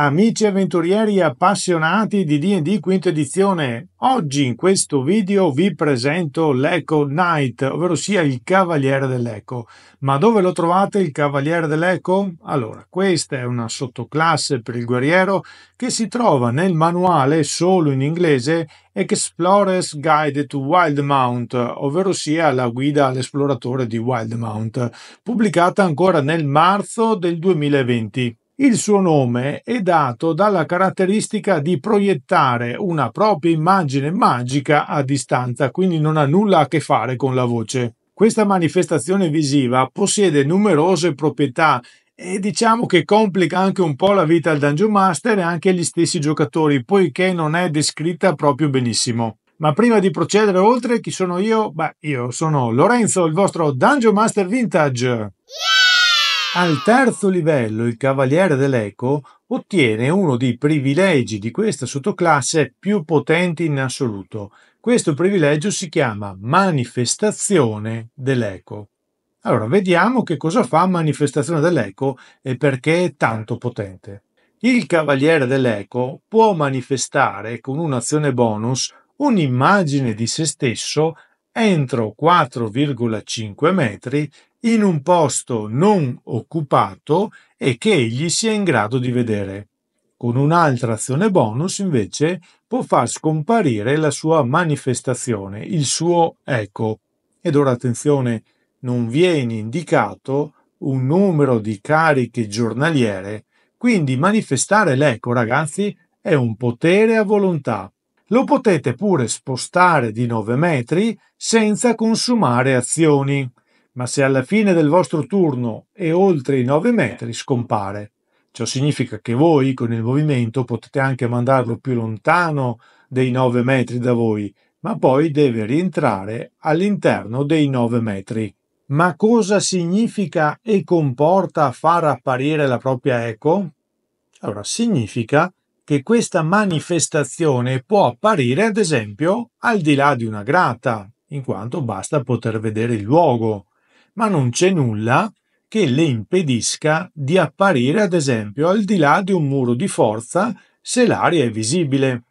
Amici avventurieri appassionati di D&D quinta edizione, oggi in questo video vi presento l'Echo Knight, ovvero sia il Cavaliere dell'Echo. Ma dove lo trovate il Cavaliere dell'Echo? Allora, questa è una sottoclasse per il guerriero che si trova nel manuale solo in inglese Explorer's Guide to Wildmount, ovvero sia la guida all'esploratore di Wildmount, pubblicata ancora nel marzo del 2020. Il suo nome è dato dalla caratteristica di proiettare una propria immagine magica a distanza, quindi non ha nulla a che fare con la voce. Questa manifestazione visiva possiede numerose proprietà e diciamo che complica anche un po' la vita al Dungeon Master e anche agli stessi giocatori, poiché non è descritta proprio benissimo. Ma prima di procedere oltre, chi sono io? Beh, io sono Lorenzo, il vostro Dungeon Master Vintage. Al terzo livello il Cavaliere dell'Eco ottiene uno dei privilegi di questa sottoclasse più potenti in assoluto. Questo privilegio si chiama manifestazione dell'Eco. Allora, vediamo che cosa fa manifestazione dell'Eco e perché è tanto potente. Il Cavaliere dell'Eco può manifestare con un'azione bonus un'immagine di se stesso entro 4,5 metri in un posto non occupato e che egli sia in grado di vedere. Con un'altra azione bonus invece può far scomparire la sua manifestazione, il suo eco. Ed ora attenzione, non viene indicato un numero di cariche giornaliere, quindi manifestare l'eco, ragazzi, è un potere a volontà. Lo potete pure spostare di 9 metri senza consumare azioni ma se alla fine del vostro turno è oltre i 9 metri scompare. Ciò significa che voi con il movimento potete anche mandarlo più lontano dei 9 metri da voi, ma poi deve rientrare all'interno dei 9 metri. Ma cosa significa e comporta far apparire la propria eco? Allora, significa che questa manifestazione può apparire, ad esempio, al di là di una grata, in quanto basta poter vedere il luogo ma non c'è nulla che le impedisca di apparire, ad esempio, al di là di un muro di forza se l'aria è visibile.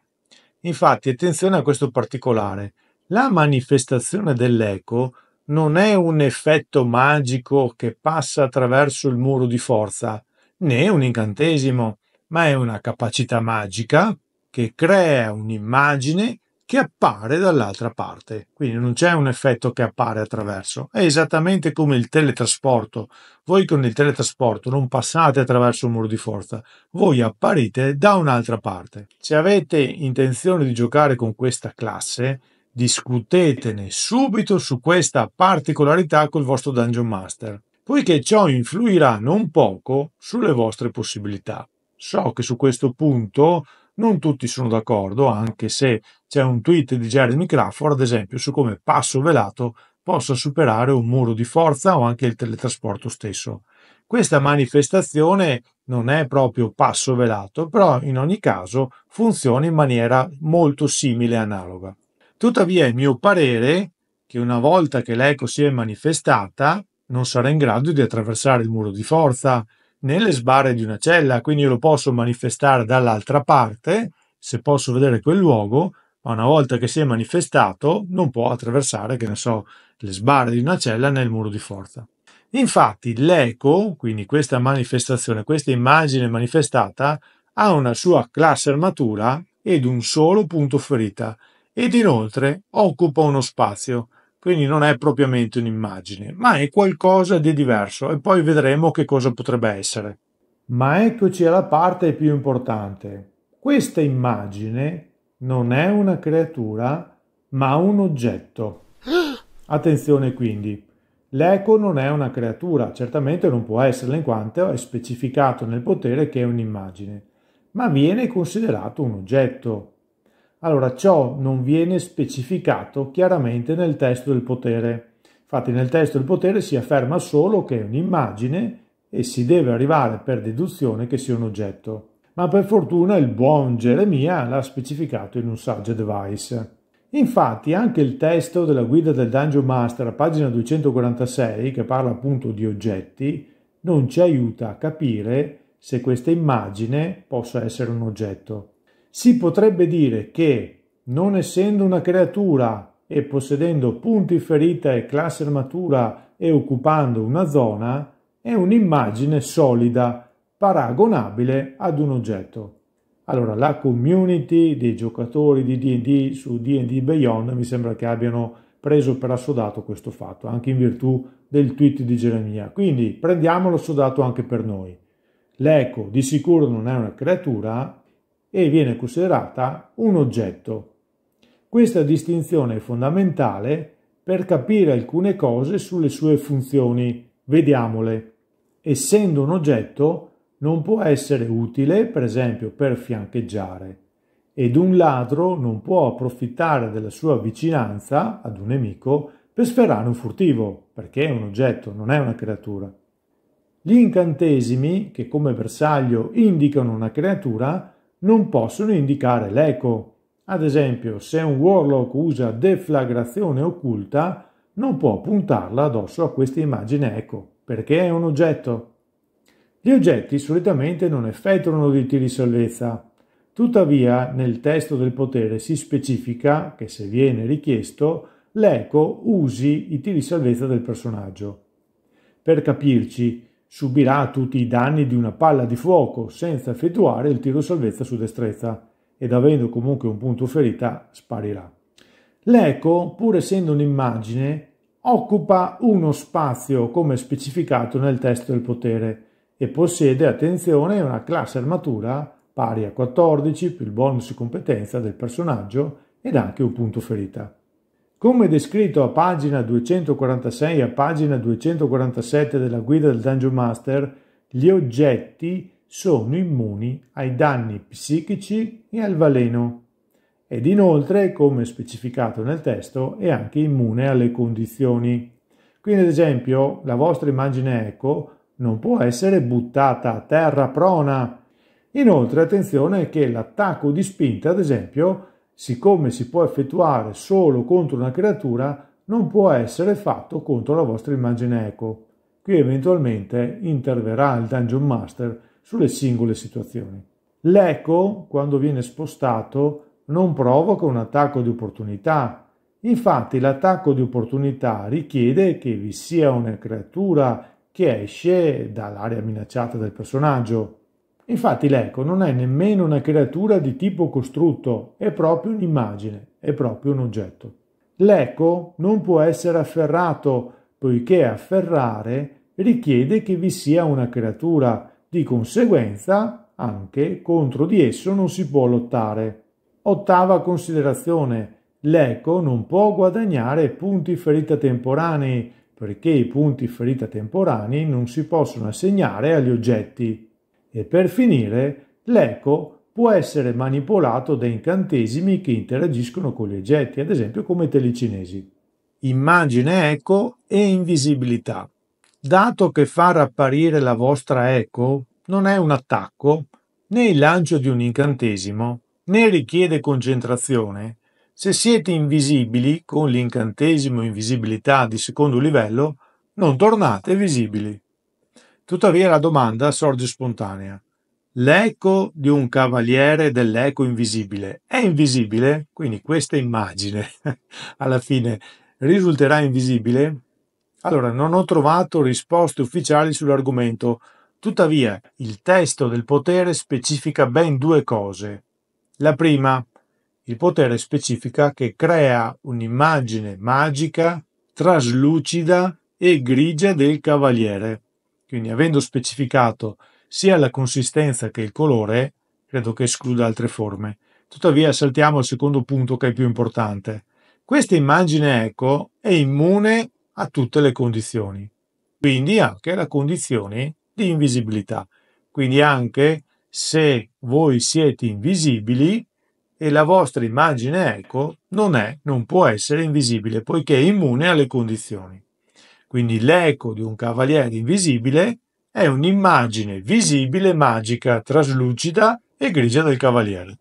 Infatti, attenzione a questo particolare. La manifestazione dell'eco non è un effetto magico che passa attraverso il muro di forza, né un incantesimo, ma è una capacità magica che crea un'immagine che appare dall'altra parte, quindi non c'è un effetto che appare attraverso, è esattamente come il teletrasporto. Voi con il teletrasporto non passate attraverso un muro di forza, voi apparite da un'altra parte. Se avete intenzione di giocare con questa classe, discutetene subito su questa particolarità col vostro Dungeon Master, poiché ciò influirà non poco sulle vostre possibilità. So che su questo punto non tutti sono d'accordo, anche se c'è un tweet di Jeremy Crawford, ad esempio, su come passo velato possa superare un muro di forza o anche il teletrasporto stesso. Questa manifestazione non è proprio passo velato, però in ogni caso funziona in maniera molto simile e analoga. Tuttavia è mio parere che una volta che l'eco si è manifestata non sarà in grado di attraversare il muro di forza nelle sbarre di una cella, quindi io lo posso manifestare dall'altra parte, se posso vedere quel luogo, ma una volta che si è manifestato non può attraversare, che ne so, le sbarre di una cella nel muro di forza. Infatti l'eco, quindi questa manifestazione, questa immagine manifestata, ha una sua classe armatura ed un solo punto ferita ed inoltre occupa uno spazio, quindi non è propriamente un'immagine, ma è qualcosa di diverso e poi vedremo che cosa potrebbe essere. Ma eccoci alla parte più importante. Questa immagine non è una creatura, ma un oggetto. Attenzione quindi, l'eco non è una creatura, certamente non può esserla in quanto è specificato nel potere che è un'immagine, ma viene considerato un oggetto. Allora, ciò non viene specificato chiaramente nel testo del potere. Infatti nel testo del potere si afferma solo che è un'immagine e si deve arrivare per deduzione che sia un oggetto. Ma per fortuna il buon Geremia l'ha specificato in un saggio device. Infatti anche il testo della guida del Dungeon Master a pagina 246, che parla appunto di oggetti, non ci aiuta a capire se questa immagine possa essere un oggetto si potrebbe dire che, non essendo una creatura e possedendo punti ferita e classe armatura e occupando una zona, è un'immagine solida, paragonabile ad un oggetto. Allora, la community dei giocatori di D&D su D&D Beyond mi sembra che abbiano preso per assodato questo fatto, anche in virtù del tweet di Geremia. Quindi prendiamolo assodato anche per noi. L'eco di sicuro non è una creatura, e viene considerata un oggetto. Questa distinzione è fondamentale per capire alcune cose sulle sue funzioni. Vediamole. Essendo un oggetto, non può essere utile, per esempio, per fiancheggiare, ed un ladro non può approfittare della sua vicinanza ad un nemico per sferrare un furtivo, perché è un oggetto, non è una creatura. Gli incantesimi, che come bersaglio indicano una creatura, non possono indicare l'eco. Ad esempio, se un warlock usa deflagrazione occulta, non può puntarla addosso a questa immagine eco, perché è un oggetto. Gli oggetti solitamente non effettuano dei tiri salvezza. Tuttavia, nel testo del potere si specifica che se viene richiesto, l'eco usi i tiri salvezza del personaggio. Per capirci, subirà tutti i danni di una palla di fuoco senza effettuare il tiro salvezza su destrezza ed avendo comunque un punto ferita sparirà. L'eco, pur essendo un'immagine, occupa uno spazio come specificato nel testo del potere e possiede, attenzione, una classe armatura pari a 14 più il bonus competenza del personaggio ed anche un punto ferita. Come descritto a pagina 246 e a pagina 247 della guida del Dungeon Master, gli oggetti sono immuni ai danni psichici e al valeno. Ed inoltre, come specificato nel testo, è anche immune alle condizioni. Quindi, ad esempio, la vostra immagine Eco non può essere buttata a terra prona. Inoltre, attenzione che l'attacco di spinta, ad esempio, siccome si può effettuare solo contro una creatura, non può essere fatto contro la vostra immagine eco. Qui eventualmente interverrà il Dungeon Master sulle singole situazioni. L'eco, quando viene spostato, non provoca un attacco di opportunità. Infatti l'attacco di opportunità richiede che vi sia una creatura che esce dall'area minacciata del personaggio. Infatti l'eco non è nemmeno una creatura di tipo costrutto, è proprio un'immagine, è proprio un oggetto. L'eco non può essere afferrato, poiché afferrare richiede che vi sia una creatura, di conseguenza anche contro di esso non si può lottare. Ottava considerazione. L'eco non può guadagnare punti ferita temporanei, perché i punti ferita temporanei non si possono assegnare agli oggetti. E per finire, l'eco può essere manipolato da incantesimi che interagiscono con gli oggetti, ad esempio come telecinesi. Immagine eco e invisibilità. Dato che far apparire la vostra eco non è un attacco, né il lancio di un incantesimo, né richiede concentrazione, se siete invisibili con l'incantesimo invisibilità di secondo livello, non tornate visibili. Tuttavia la domanda sorge spontanea. L'eco di un cavaliere dell'eco invisibile è invisibile? Quindi questa immagine alla fine risulterà invisibile? Allora, non ho trovato risposte ufficiali sull'argomento, tuttavia il testo del potere specifica ben due cose. La prima, il potere specifica che crea un'immagine magica, traslucida e grigia del cavaliere. Quindi avendo specificato sia la consistenza che il colore, credo che escluda altre forme. Tuttavia saltiamo al secondo punto che è più importante. Questa immagine ecco è immune a tutte le condizioni, quindi anche la condizione di invisibilità. Quindi anche se voi siete invisibili e la vostra immagine eco non è, non può essere invisibile poiché è immune alle condizioni. Quindi l'eco di un cavaliere invisibile è un'immagine visibile, magica, traslucida e grigia del cavaliere.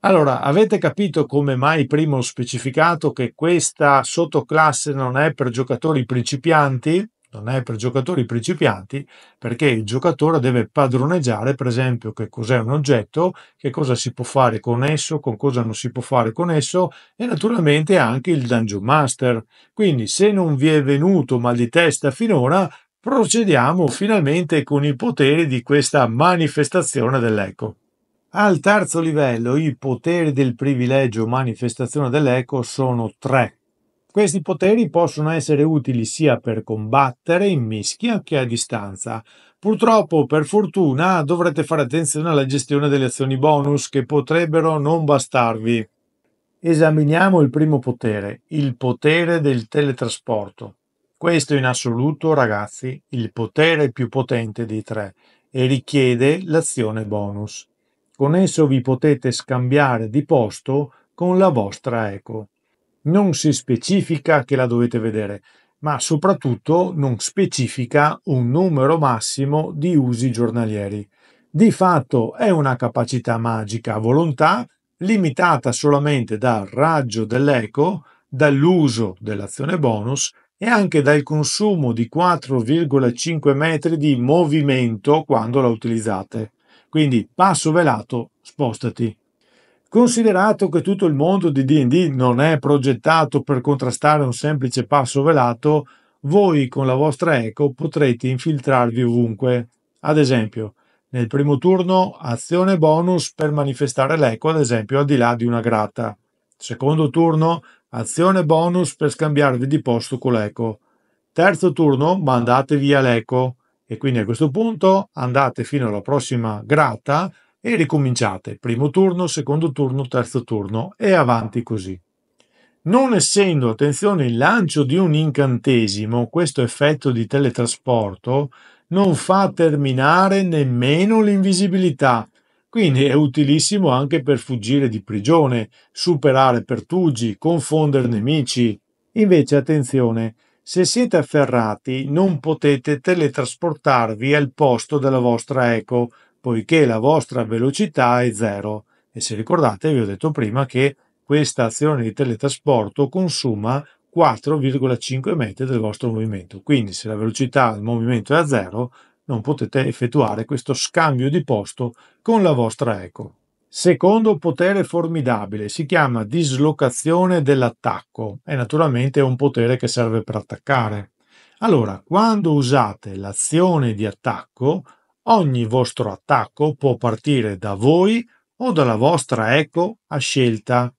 Allora, avete capito come mai prima ho specificato che questa sottoclasse non è per giocatori principianti? non è per giocatori principianti perché il giocatore deve padroneggiare per esempio che cos'è un oggetto, che cosa si può fare con esso, con cosa non si può fare con esso e naturalmente anche il Dungeon Master. Quindi se non vi è venuto mal di testa finora, procediamo finalmente con i poteri di questa manifestazione dell'eco. Al terzo livello i poteri del privilegio manifestazione dell'eco sono tre questi poteri possono essere utili sia per combattere in mischia che a distanza. Purtroppo, per fortuna, dovrete fare attenzione alla gestione delle azioni bonus che potrebbero non bastarvi. Esaminiamo il primo potere, il potere del teletrasporto. Questo in assoluto, ragazzi, il potere più potente dei tre e richiede l'azione bonus. Con esso vi potete scambiare di posto con la vostra eco non si specifica che la dovete vedere, ma soprattutto non specifica un numero massimo di usi giornalieri. Di fatto è una capacità magica a volontà limitata solamente dal raggio dell'eco, dall'uso dell'azione bonus e anche dal consumo di 4,5 metri di movimento quando la utilizzate. Quindi passo velato, spostati. Considerato che tutto il mondo di DD non è progettato per contrastare un semplice passo velato, voi con la vostra eco potrete infiltrarvi ovunque. Ad esempio, nel primo turno azione bonus per manifestare l'eco, ad esempio, al di là di una grata. Secondo turno azione bonus per scambiarvi di posto con l'eco. Terzo turno mandate via l'eco e quindi a questo punto andate fino alla prossima grata e ricominciate primo turno, secondo turno, terzo turno e avanti così. Non essendo, attenzione, il lancio di un incantesimo, questo effetto di teletrasporto non fa terminare nemmeno l'invisibilità, quindi è utilissimo anche per fuggire di prigione, superare pertugi, confondere nemici. Invece, attenzione, se siete afferrati non potete teletrasportarvi al posto della vostra eco, poiché la vostra velocità è zero e se ricordate vi ho detto prima che questa azione di teletrasporto consuma 4,5 metri del vostro movimento. Quindi se la velocità del movimento è a zero, non potete effettuare questo scambio di posto con la vostra eco. Secondo potere formidabile si chiama dislocazione dell'attacco e naturalmente è un potere che serve per attaccare. Allora, quando usate l'azione di attacco, Ogni vostro attacco può partire da voi o dalla vostra eco a scelta.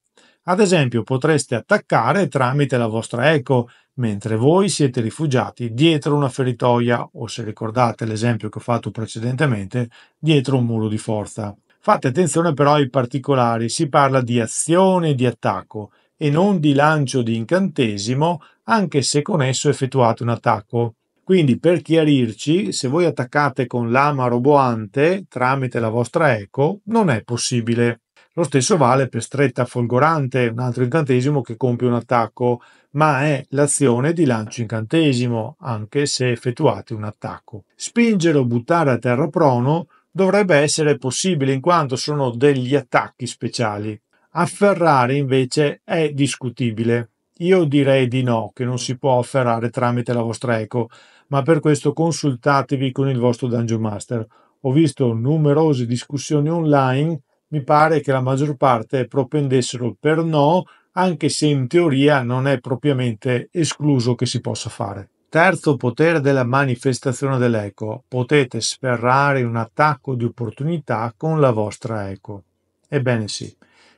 Ad esempio, potreste attaccare tramite la vostra eco, mentre voi siete rifugiati dietro una feritoia o, se ricordate l'esempio che ho fatto precedentemente, dietro un muro di forza. Fate attenzione però ai particolari, si parla di azione di attacco e non di lancio di incantesimo, anche se con esso effettuate un attacco. Quindi per chiarirci, se voi attaccate con lama roboante tramite la vostra eco, non è possibile. Lo stesso vale per stretta folgorante, un altro incantesimo che compie un attacco, ma è l'azione di lancio incantesimo, anche se effettuate un attacco. Spingere o buttare a terra prono dovrebbe essere possibile in quanto sono degli attacchi speciali. Afferrare invece è discutibile. Io direi di no, che non si può afferrare tramite la vostra eco, ma per questo consultatevi con il vostro Dungeon Master. Ho visto numerose discussioni online, mi pare che la maggior parte propendessero per no, anche se in teoria non è propriamente escluso che si possa fare. Terzo potere della manifestazione dell'eco. Potete sferrare un attacco di opportunità con la vostra eco. Ebbene sì.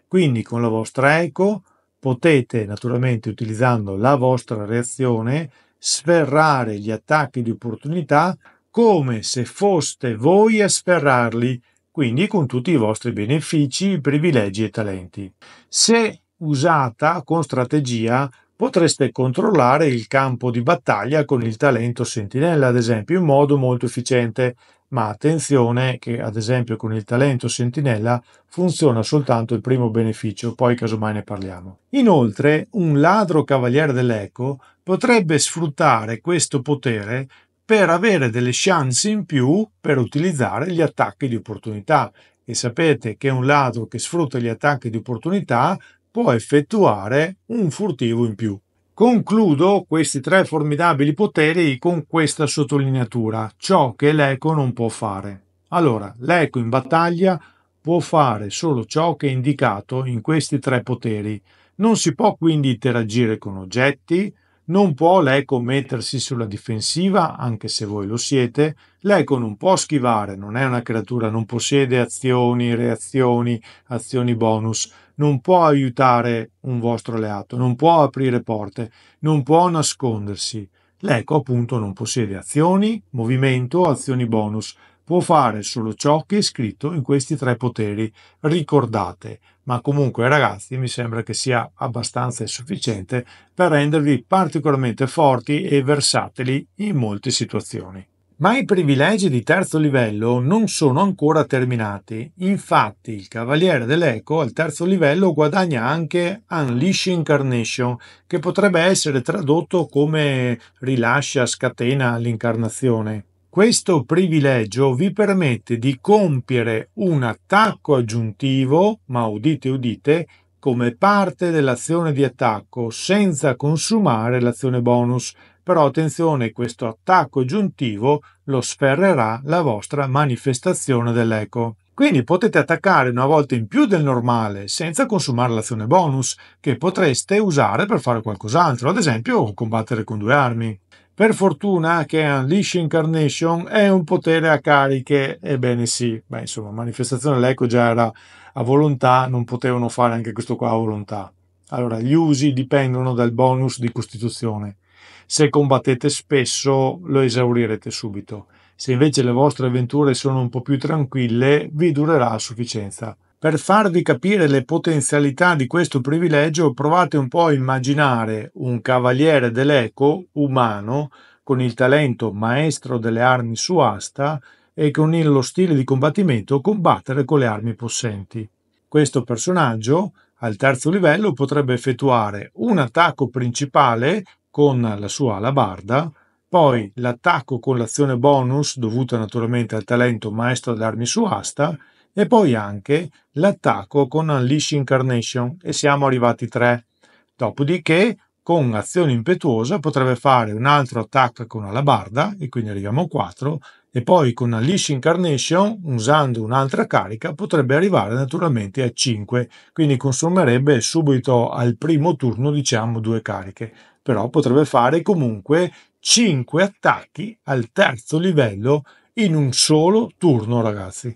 Quindi con la vostra eco potete, naturalmente utilizzando la vostra reazione, sferrare gli attacchi di opportunità come se foste voi a sferrarli, quindi con tutti i vostri benefici, privilegi e talenti. Se usata con strategia, potreste controllare il campo di battaglia con il talento sentinella, ad esempio, in modo molto efficiente, ma attenzione che ad esempio con il talento sentinella funziona soltanto il primo beneficio, poi casomai ne parliamo. Inoltre un ladro cavaliere dell'eco potrebbe sfruttare questo potere per avere delle chance in più per utilizzare gli attacchi di opportunità. E sapete che un ladro che sfrutta gli attacchi di opportunità può effettuare un furtivo in più. Concludo questi tre formidabili poteri con questa sottolineatura, ciò che l'eco non può fare. Allora, l'eco in battaglia può fare solo ciò che è indicato in questi tre poteri. Non si può quindi interagire con oggetti, non può l'eco mettersi sulla difensiva, anche se voi lo siete. L'eco non può schivare, non è una creatura, non possiede azioni, reazioni, azioni bonus. Non può aiutare un vostro alleato, non può aprire porte, non può nascondersi. L'Eco appunto non possiede azioni, movimento, azioni bonus può fare solo ciò che è scritto in questi tre poteri. Ricordate, ma comunque ragazzi mi sembra che sia abbastanza sufficiente per rendervi particolarmente forti e versatili in molte situazioni. Ma i privilegi di terzo livello non sono ancora terminati, infatti il Cavaliere dell'Eco al terzo livello guadagna anche Unleash Incarnation, che potrebbe essere tradotto come rilascia, scatena l'incarnazione. Questo privilegio vi permette di compiere un attacco aggiuntivo, ma udite udite, come parte dell'azione di attacco senza consumare l'azione bonus. Però attenzione, questo attacco aggiuntivo lo sferrerà la vostra manifestazione dell'eco. Quindi potete attaccare una volta in più del normale senza consumare l'azione bonus che potreste usare per fare qualcos'altro, ad esempio combattere con due armi. Per fortuna che Unleash Incarnation è un potere a cariche, ebbene sì, beh insomma, manifestazione l'eco già era a volontà, non potevano fare anche questo qua a volontà. Allora, gli usi dipendono dal bonus di costituzione. Se combattete spesso lo esaurirete subito. Se invece le vostre avventure sono un po' più tranquille, vi durerà a sufficienza. Per farvi capire le potenzialità di questo privilegio provate un po' a immaginare un cavaliere dell'eco umano con il talento maestro delle armi su asta e con lo stile di combattimento combattere con le armi possenti. Questo personaggio al terzo livello potrebbe effettuare un attacco principale con la sua alabarda, poi l'attacco con l'azione bonus dovuta naturalmente al talento maestro delle armi su asta, e poi anche l'attacco con Unleash Incarnation e siamo arrivati 3. Dopodiché con azione impetuosa potrebbe fare un altro attacco con Alabarda e quindi arriviamo a 4 e poi con Unleash Incarnation usando un'altra carica potrebbe arrivare naturalmente a 5 quindi consumerebbe subito al primo turno diciamo due cariche però potrebbe fare comunque 5 attacchi al terzo livello in un solo turno ragazzi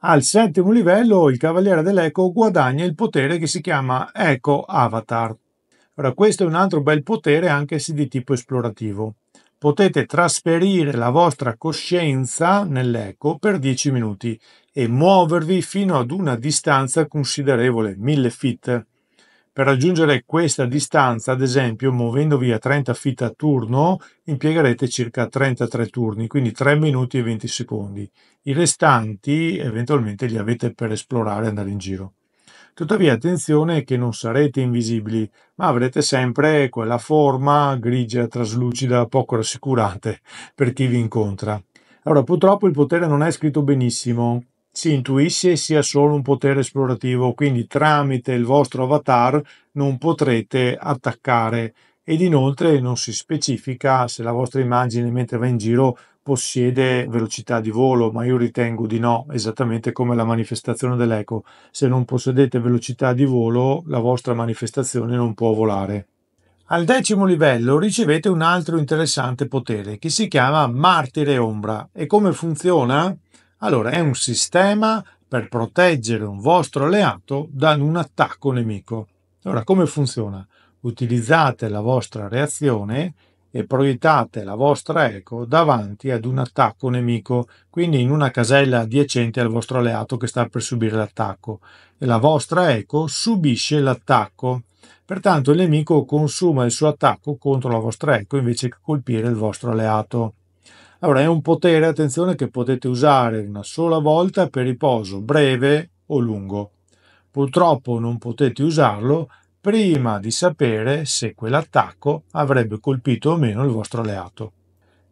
al settimo livello il Cavaliere dell'Eco guadagna il potere che si chiama Eco Avatar. Ora questo è un altro bel potere anche se di tipo esplorativo. Potete trasferire la vostra coscienza nell'eco per 10 minuti e muovervi fino ad una distanza considerevole, 1000 feet, per raggiungere questa distanza, ad esempio, muovendovi a 30 feet a turno, impiegherete circa 33 turni, quindi 3 minuti e 20 secondi. I restanti eventualmente li avete per esplorare e andare in giro. Tuttavia attenzione che non sarete invisibili, ma avrete sempre quella forma grigia, traslucida, poco rassicurante per chi vi incontra. Allora, purtroppo il potere non è scritto benissimo, si intuisce sia solo un potere esplorativo, quindi tramite il vostro avatar non potrete attaccare ed inoltre non si specifica se la vostra immagine mentre va in giro possiede velocità di volo, ma io ritengo di no, esattamente come la manifestazione dell'eco. Se non possedete velocità di volo, la vostra manifestazione non può volare. Al decimo livello ricevete un altro interessante potere che si chiama Martire Ombra. E come funziona? Allora, è un sistema per proteggere un vostro alleato da un attacco nemico. Allora, come funziona? Utilizzate la vostra reazione e proiettate la vostra eco davanti ad un attacco nemico, quindi in una casella adiacente al vostro alleato che sta per subire l'attacco. E la vostra eco subisce l'attacco. Pertanto il nemico consuma il suo attacco contro la vostra eco invece che colpire il vostro alleato. Allora è un potere, attenzione, che potete usare una sola volta per riposo breve o lungo. Purtroppo non potete usarlo prima di sapere se quell'attacco avrebbe colpito o meno il vostro alleato.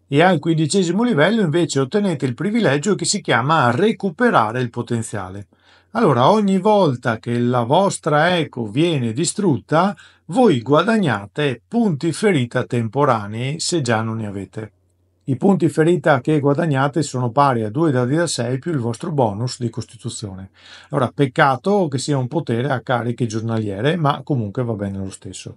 E al quindicesimo livello invece ottenete il privilegio che si chiama recuperare il potenziale. Allora ogni volta che la vostra eco viene distrutta, voi guadagnate punti ferita temporanei se già non ne avete. I punti ferita che guadagnate sono pari a 2 dadi da 6 più il vostro bonus di costituzione. Allora, peccato che sia un potere a cariche giornaliere, ma comunque va bene lo stesso.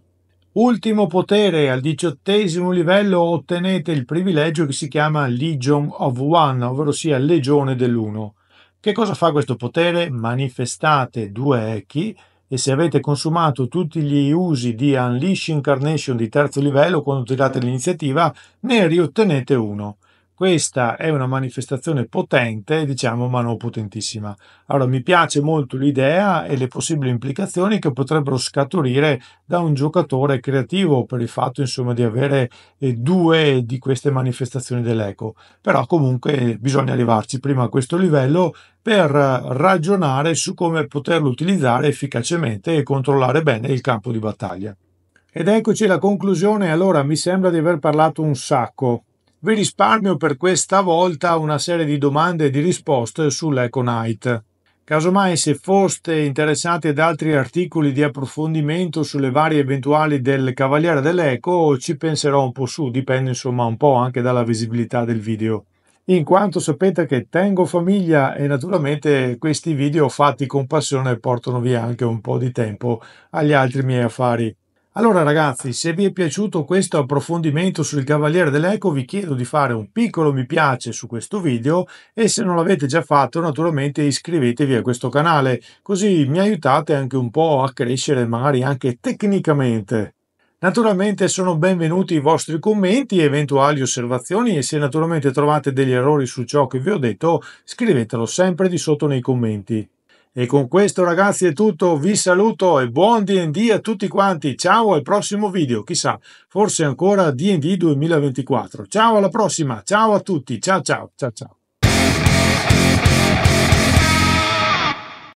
Ultimo potere, al diciottesimo livello ottenete il privilegio che si chiama Legion of One, ovvero sia Legione dell'Uno. Che cosa fa questo potere? Manifestate due echi e se avete consumato tutti gli usi di Unleash Incarnation di terzo livello quando tirate l'iniziativa, ne riottenete uno. Questa è una manifestazione potente, diciamo, ma non potentissima. Allora, mi piace molto l'idea e le possibili implicazioni che potrebbero scaturire da un giocatore creativo per il fatto, insomma, di avere eh, due di queste manifestazioni dell'eco. Però comunque bisogna arrivarci prima a questo livello per ragionare su come poterlo utilizzare efficacemente e controllare bene il campo di battaglia. Ed eccoci alla conclusione. Allora, mi sembra di aver parlato un sacco vi risparmio per questa volta una serie di domande e di risposte sull'Econite. Casomai se foste interessati ad altri articoli di approfondimento sulle varie eventuali del Cavaliere dell'Eco, ci penserò un po' su, dipende insomma un po' anche dalla visibilità del video. In quanto sapete che tengo famiglia e naturalmente questi video fatti con passione portano via anche un po' di tempo agli altri miei affari. Allora ragazzi, se vi è piaciuto questo approfondimento sul Cavaliere dell'Eco vi chiedo di fare un piccolo mi piace su questo video e se non l'avete già fatto naturalmente iscrivetevi a questo canale, così mi aiutate anche un po' a crescere magari anche tecnicamente. Naturalmente sono benvenuti i vostri commenti e eventuali osservazioni e se naturalmente trovate degli errori su ciò che vi ho detto scrivetelo sempre di sotto nei commenti. E con questo ragazzi è tutto, vi saluto e buon D&D a tutti quanti, ciao al prossimo video, chissà, forse ancora D&D 2024. Ciao alla prossima, ciao a tutti, ciao ciao, ciao ciao.